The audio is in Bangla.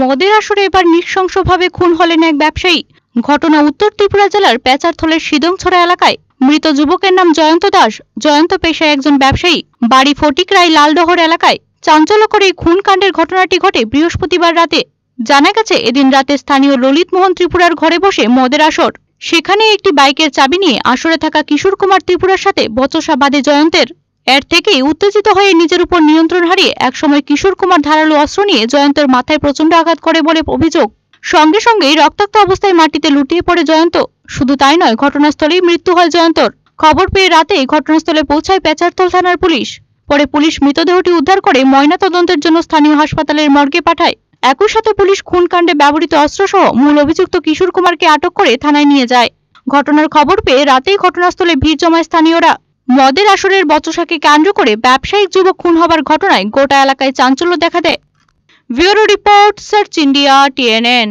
মদের আসরে এবার নৃশংসভাবে খুন হলেন এক ব্যবসায়ী ঘটনা উত্তর ত্রিপুরা জেলার প্যাচারথলের সিদংছড়া এলাকায় মৃত যুবকের নাম জয়ন্ত দাস জয়ন্ত পেশায় একজন ব্যবসায়ী বাড়ি ফটিকরাই লালডহর এলাকায় চাঞ্চল্যকর এই খুন কাণ্ডের ঘটনাটি ঘটে বৃহস্পতিবার রাতে জানা গেছে এদিন রাতে স্থানীয় ললিত মোহন ত্রিপুরার ঘরে বসে মদের আসর সেখানে একটি বাইকের চাবি নিয়ে আসরে থাকা কিশোর কুমার ত্রিপুরার সাথে বচসা বাদে জয়ন্তের এর থেকেই উত্তেজিত হয়ে নিজের উপর নিয়ন্ত্রণ হারিয়ে একসময় কিশোর কুমার ধারালো অস্ত্র নিয়ে জয়ন্তর মাথায় প্রচণ্ড আঘাত করে বলে অভিযোগ সঙ্গে সঙ্গেই রক্তাক্ত অবস্থায় মাটিতে লুটিয়ে পড়ে জয়ন্ত শুধু তাই নয় ঘটনাস্থলেই মৃত্যু হয় জয়ন্তর খবর পেয়ে রাতেই ঘটনাস্থলে পৌঁছায় পেচারতল থানার পুলিশ পরে পুলিশ মৃতদেহটি উদ্ধার করে ময়না তদন্তের জন্য স্থানীয় হাসপাতালের মর্গে পাঠায় একই সাথে পুলিশ খুনকাণ্ডে ব্যবহৃত অস্ত্রসহ মূল অভিযুক্ত কিশোর কুমারকে আটক করে থানায় নিয়ে যায় ঘটনার খবর পেয়ে রাতেই ঘটনাস্থলে ভিড় জমায় স্থানীয়রা মদের আসরের বচসাকে কেন্দ্র করে ব্যবসায়িক যুবক খুন হবার ঘটনায় গোটা এলাকায় চাঞ্চল্য দেখা দেয় bureau report search India TNN